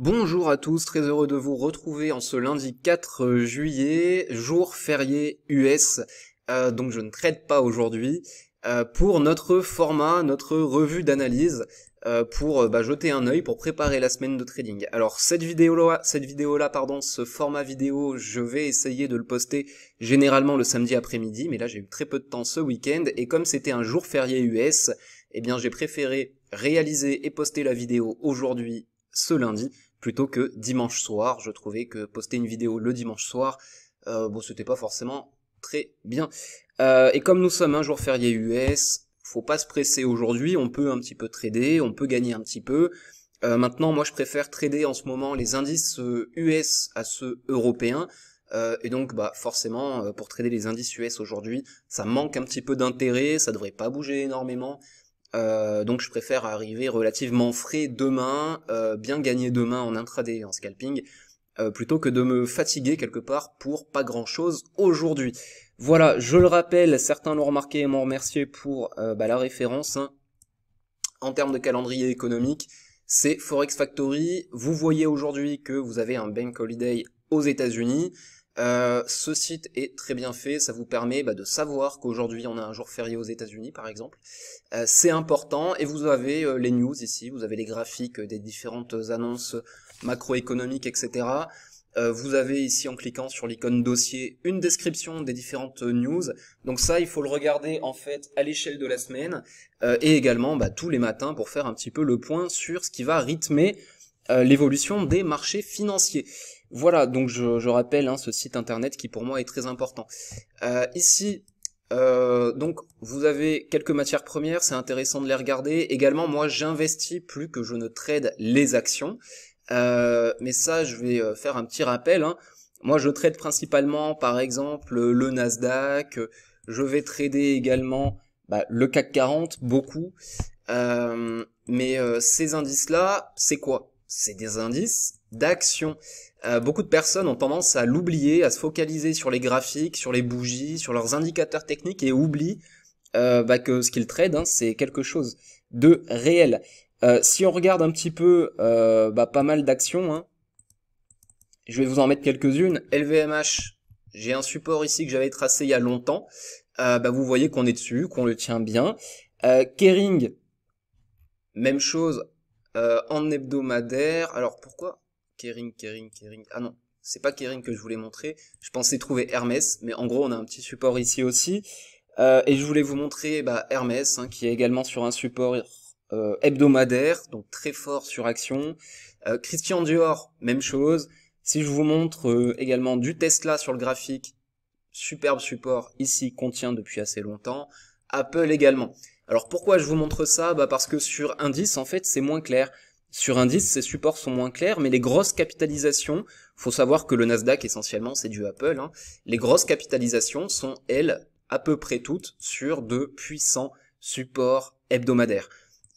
Bonjour à tous, très heureux de vous retrouver en ce lundi 4 juillet, jour férié US, euh, donc je ne trade pas aujourd'hui, euh, pour notre format, notre revue d'analyse, euh, pour bah, jeter un œil, pour préparer la semaine de trading. Alors cette vidéo-là, cette vidéo-là, pardon, ce format vidéo, je vais essayer de le poster généralement le samedi après-midi, mais là j'ai eu très peu de temps ce week-end, et comme c'était un jour férié US, eh bien j'ai préféré réaliser et poster la vidéo aujourd'hui ce lundi plutôt que dimanche soir. Je trouvais que poster une vidéo le dimanche soir, euh, bon, c'était pas forcément très bien. Euh, et comme nous sommes un jour férié US, faut pas se presser aujourd'hui. On peut un petit peu trader, on peut gagner un petit peu. Euh, maintenant, moi, je préfère trader en ce moment les indices US euh, à ceux européens. et donc, bah, forcément, pour trader les indices US aujourd'hui, ça manque un petit peu d'intérêt, ça devrait pas bouger énormément. Euh, donc je préfère arriver relativement frais demain, euh, bien gagner demain en intraday, en scalping, euh, plutôt que de me fatiguer quelque part pour pas grand chose aujourd'hui. Voilà, je le rappelle, certains l'ont remarqué et m'ont remercié pour bah, la référence. Hein. En termes de calendrier économique, c'est Forex Factory. Vous voyez aujourd'hui que vous avez un bank holiday aux États-Unis. Euh, ce site est très bien fait, ça vous permet bah, de savoir qu'aujourd'hui on a un jour férié aux États-Unis par exemple. Euh, c'est important et vous avez euh, les news ici, vous avez les graphiques des différentes annonces macroéconomiques, etc. vous avez ici en cliquant sur l'icône dossier une description des différentes news. Donc ça, il faut le regarder en fait à l'échelle de la semaine et également bah, tous les matins pour faire un petit peu le point sur ce qui va rythmer euh, l'évolution des marchés financiers. Voilà, donc je, rappelle hein, ce site internet qui pour moi est très important. Euh, ici, euh, donc vous avez quelques matières premières, c'est intéressant de les regarder. Également, moi j'investis plus que je ne trade les actions. mais ça, je vais faire un petit rappel. Hein. Moi je trade principalement par exemple le Nasdaq, je vais trader également bah, le CAC 40, beaucoup. mais ces indices-là, c'est quoi c'est des indices d'action. Euh, beaucoup de personnes ont tendance à l'oublier, à se focaliser sur les graphiques, sur les bougies, sur leurs indicateurs techniques et oublient euh, bah, que ce qu'ils trade, hein, c'est quelque chose de réel. Euh, si on regarde un petit peu bah, pas mal d'actions, hein, je vais vous en mettre quelques-unes. LVMH, j'ai un support ici que j'avais tracé il y a longtemps. Bah, vous voyez qu'on est dessus, qu'on le tient bien. Kering, même chose, euh, en hebdomadaire. Alors pourquoi Kering, Kering, Kering Ah non, c'est pas Kering que je voulais montrer. Je pensais trouver Hermès, mais en gros on a un petit support ici aussi. Euh, et je voulais vous montrer bah, Hermès, hein, qui est également sur un support euh, hebdomadaire, donc très fort sur action. Christian Dior, même chose. Si je vous montre également du Tesla sur le graphique, superbe support ici, contient depuis assez longtemps. Apple également. Alors pourquoi je vous montre ça bah Parce que sur indice, en fait, c'est moins clair. Sur indice, ces supports sont moins clairs, mais les grosses capitalisations, faut savoir que le Nasdaq essentiellement c'est du Apple, hein, les grosses capitalisations sont elles à peu près toutes sur de puissants supports hebdomadaires.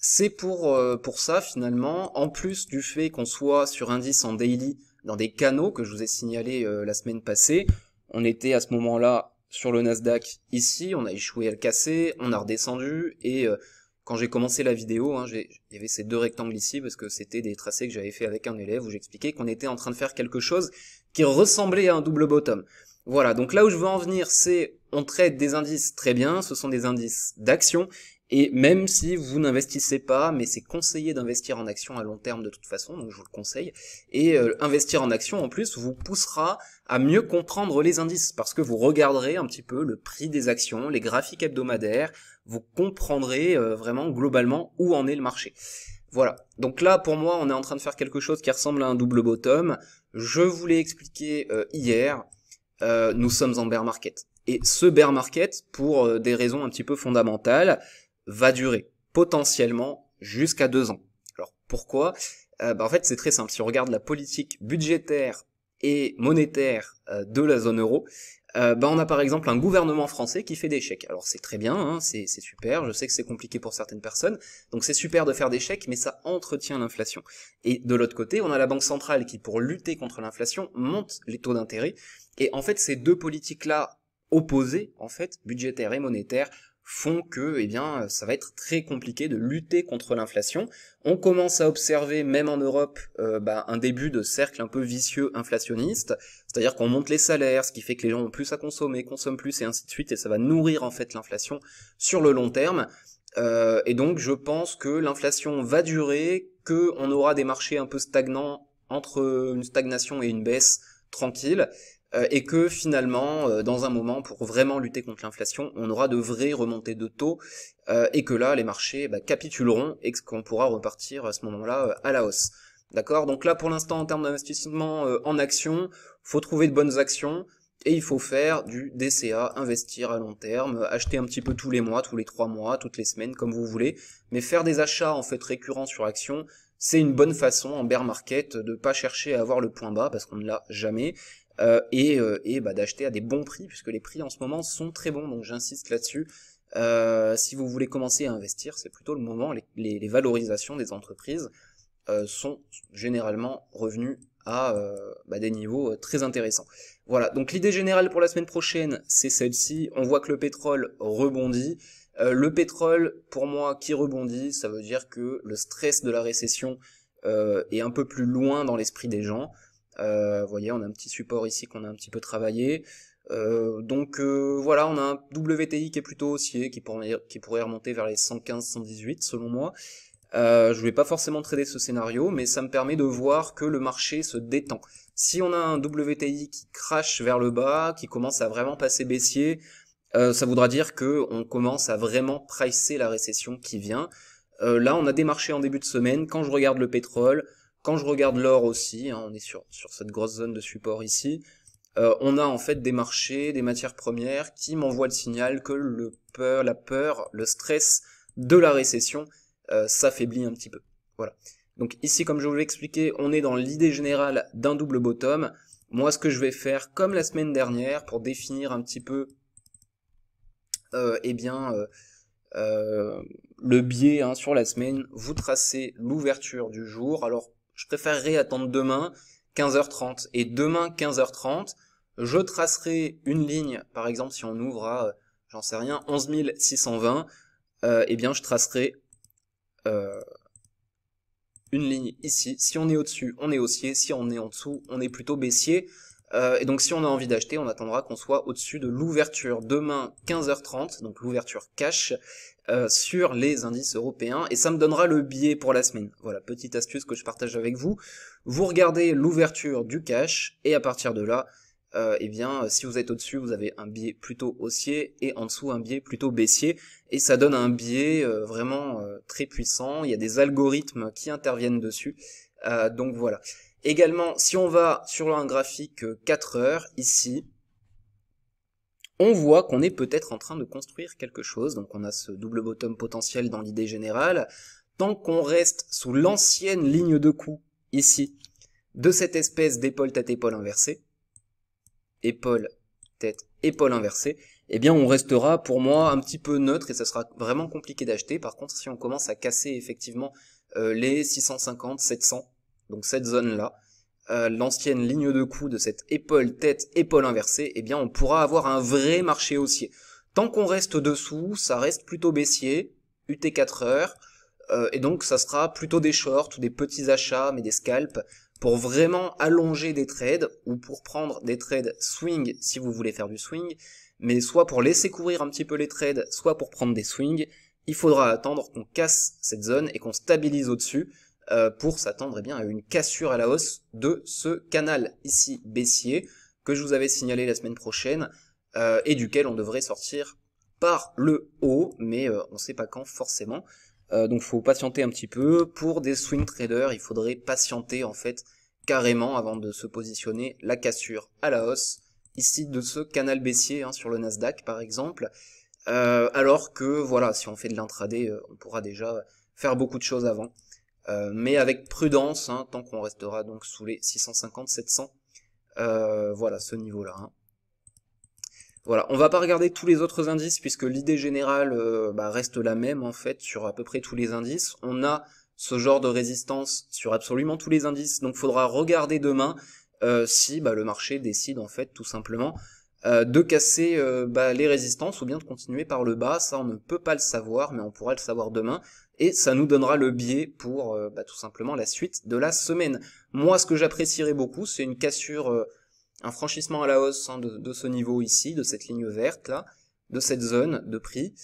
C'est pour, euh, pour ça finalement, en plus du fait qu'on soit sur indice en daily dans des canaux que je vous ai signalés euh, la semaine passée, on était à ce moment-là sur le Nasdaq ici, on a échoué à le casser, on a redescendu et euh, quand j'ai commencé la vidéo, hein, il y avait ces deux rectangles ici parce que c'était des tracés que j'avais fait avec un élève où j'expliquais qu'on était en train de faire quelque chose qui ressemblait à un double bottom. Voilà, donc là où je veux en venir, c'est on traite des indices très bien, ce sont des indices d'action et même si vous n'investissez pas, mais c'est conseillé d'investir en actions à long terme de toute façon, donc je vous le conseille. Et euh, investir en actions en plus vous poussera à mieux comprendre les indices parce que vous regarderez un petit peu le prix des actions, les graphiques hebdomadaires, vous comprendrez euh, vraiment globalement où en est le marché. Voilà. Donc là, pour moi, on est en train de faire quelque chose qui ressemble à un double bottom. Je vous l'ai expliqué euh, hier. nous sommes en bear market. Et ce bear market, pour des raisons un petit peu fondamentales, va durer potentiellement jusqu'à deux ans. Alors pourquoi euh, bah, En fait, c'est très simple. Si on regarde la politique budgétaire et monétaire euh, de la zone euro, euh, bah, on a par exemple un gouvernement français qui fait des chèques. Alors c'est très bien, hein, c'est super, je sais que c'est compliqué pour certaines personnes, donc c'est super de faire des chèques, mais ça entretient l'inflation. Et de l'autre côté, on a la Banque centrale qui, pour lutter contre l'inflation, monte les taux d'intérêt. Et en fait, ces deux politiques-là opposées, en fait, budgétaire et monétaire, font que eh bien ça va être très compliqué de lutter contre l'inflation. On commence à observer même en Europe euh, bah, un début de cercle un peu vicieux inflationniste, c'est-à-dire qu'on monte les salaires, ce qui fait que les gens ont plus à consommer, consomment plus et ainsi de suite, et ça va nourrir en fait l'inflation sur le long terme. Euh, et donc je pense que l'inflation va durer, qu'on aura des marchés un peu stagnants entre une stagnation et une baisse tranquille, euh, et que finalement, euh, dans un moment, pour vraiment lutter contre l'inflation, on aura de vraies remontées de taux, euh, et que là, les marchés bah, capituleront, et qu'on pourra repartir à ce moment-là à la hausse. D'accord Donc là, pour l'instant, en termes d'investissement en actions, faut trouver de bonnes actions, et il faut faire du DCA, investir à long terme, acheter un petit peu tous les mois, tous les trois mois, toutes les semaines, comme vous voulez, mais faire des achats en fait récurrents sur actions, c'est une bonne façon en bear market de pas chercher à avoir le point bas parce qu'on ne l'a jamais, euh, et, euh, bah, d'acheter à des bons prix, puisque les prix en ce moment sont très bons, donc j'insiste là-dessus. Euh, si vous voulez commencer à investir, c'est plutôt le moment. Les, les, valorisations des entreprises sont généralement revenues à bah, des niveaux très intéressants. Voilà, donc l'idée générale pour la semaine prochaine, c'est celle-ci. On voit que le pétrole rebondit. le pétrole, pour moi, qui rebondit, ça veut dire que le stress de la récession est un peu plus loin dans l'esprit des gens. Euh, vous voyez, on a un petit support ici qu'on a un petit peu travaillé. Euh, donc euh, voilà, on a un WTI qui est plutôt haussier, qui pourrait, qui pourrait remonter vers les 115-118 selon moi. Je je vais pas forcément trader ce scénario, mais ça me permet de voir que le marché se détend. Si on a un WTI qui crache vers le bas, qui commence à vraiment passer baissier, ça voudra dire qu'on commence à vraiment pricer la récession qui vient. là, on a des marchés en début de semaine. Quand je regarde le pétrole, quand je regarde l'or aussi, hein, on est sur, sur cette grosse zone de support ici, euh, on a en fait des marchés, des matières premières qui m'envoient le signal que le peur, la peur, le stress de la récession euh, s'affaiblit un petit peu. Voilà. Donc ici, comme je vous l'ai expliqué, on est dans l'idée générale d'un double bottom. Moi, ce que je vais faire, comme la semaine dernière, pour définir un petit peu euh, eh bien, euh, le biais hein, sur la semaine, vous tracez l'ouverture du jour. Alors, je préférerais attendre demain 15h30. Et demain 15h30, je tracerai une ligne, par exemple si on ouvre à, j'en sais rien, euh, eh bien je tracerai euh, une ligne ici. Si on est au-dessus, on est haussier, si on est en dessous, on est plutôt baissier. Euh, et donc si on a envie d'acheter, on attendra qu'on soit au-dessus de l'ouverture demain 15h30, donc l'ouverture cash, euh, sur les indices européens et ça me donnera le biais pour la semaine. Voilà, petite astuce que je partage avec vous. Vous regardez l'ouverture du cash et à partir de là, euh, eh bien, si vous êtes au-dessus, vous avez un biais plutôt haussier et en dessous un biais plutôt baissier et ça donne un biais euh, vraiment euh, très puissant. Il y a des algorithmes qui interviennent dessus. donc voilà. Également, si on va sur un graphique 4 heures ici, on voit qu'on est peut-être en train de construire quelque chose, donc on a ce double bottom potentiel dans l'idée générale. Tant qu'on reste sous l'ancienne ligne de coup, ici, de cette espèce d'épaule tête épaule inversée, épaule tête épaule inversée, eh bien on restera pour moi un petit peu neutre et ça sera vraiment compliqué d'acheter. Par contre, si on commence à casser effectivement euh, les 650, 700, donc cette zone-là, euh, l'ancienne ligne de coup de cette épaule tête épaule inversée, eh bien on pourra avoir un vrai marché haussier. Tant qu'on reste dessous, ça reste plutôt baissier, UT4 heures, euh, et donc ça sera plutôt des shorts ou des petits achats, mais des scalps, pour vraiment allonger des trades, ou pour prendre des trades swing si vous voulez faire du swing, mais soit pour laisser courir un petit peu les trades, soit pour prendre des swings, il faudra attendre qu'on casse cette zone et qu'on stabilise au-dessus, euh, pour s'attendre eh bien à une cassure à la hausse de ce canal ici baissier que je vous avais signalé la semaine prochaine euh, et duquel on devrait sortir par le haut, mais euh, on ne sait pas quand forcément. donc faut patienter un petit peu. Pour des swing traders, il faudrait patienter en fait carrément avant de se positionner la cassure à la hausse ici de ce canal baissier hein, sur le Nasdaq par exemple. alors que voilà, si on fait de l'intraday, on pourra déjà faire beaucoup de choses avant. Euh, mais avec prudence, hein, tant qu'on restera donc sous les 650-700. Euh, voilà, ce niveau-là. Hein. Voilà, on va pas regarder tous les autres indices puisque l'idée générale euh, bah, reste la même en fait sur à peu près tous les indices. On a ce genre de résistance sur absolument tous les indices, donc il faudra regarder demain si bah, le marché décide en fait tout simplement euh, de casser euh, bah, les résistances ou bien de continuer par le bas. Ça, on ne peut pas le savoir, mais on pourra le savoir demain. Et ça nous donnera le biais pour euh, bah, tout simplement la suite de la semaine. Moi, ce que j'apprécierais beaucoup, c'est une cassure, un franchissement à la hausse hein, de, de, ce niveau ici, de cette ligne verte là, de cette zone de prix,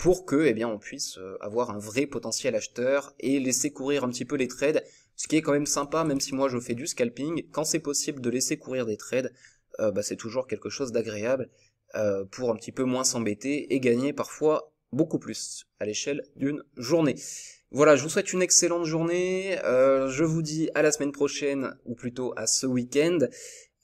pour que, eh bien, on puisse avoir un vrai potentiel acheteur et laisser courir un petit peu les trades. Ce qui est quand même sympa, même si moi je fais du scalping, quand c'est possible de laisser courir des trades, euh, bah, c'est toujours quelque chose d'agréable euh, pour un petit peu moins s'embêter et gagner parfois beaucoup plus à l'échelle d'une journée. Voilà, je vous souhaite une excellente journée. Euh, je vous dis à la semaine prochaine, ou plutôt à ce week-end.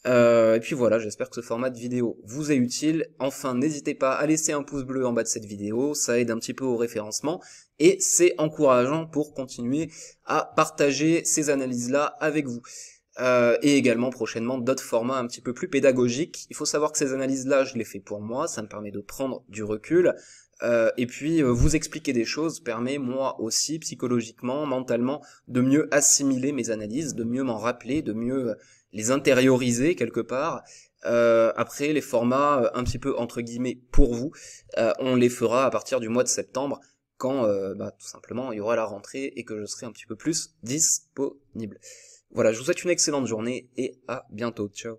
et puis voilà, j'espère que ce format de vidéo vous est utile. Enfin, n'hésitez pas à laisser un pouce bleu en bas de cette vidéo, ça aide un petit peu au référencement et c'est encourageant pour continuer à partager ces analyses-là avec vous. Euh, et également prochainement d'autres formats un petit peu plus pédagogiques. Il faut savoir que ces analyses-là, je les fais pour moi, ça me permet de prendre du recul, euh, et puis euh, vous expliquer des choses permet moi aussi psychologiquement, mentalement, de mieux assimiler mes analyses, de mieux m'en rappeler, de mieux les intérioriser quelque part. après les formats un petit peu entre guillemets pour vous, on les fera à partir du mois de septembre quand bah, tout simplement il y aura la rentrée et que je serai un petit peu plus disponible. Voilà, je vous souhaite une excellente journée et à bientôt. Ciao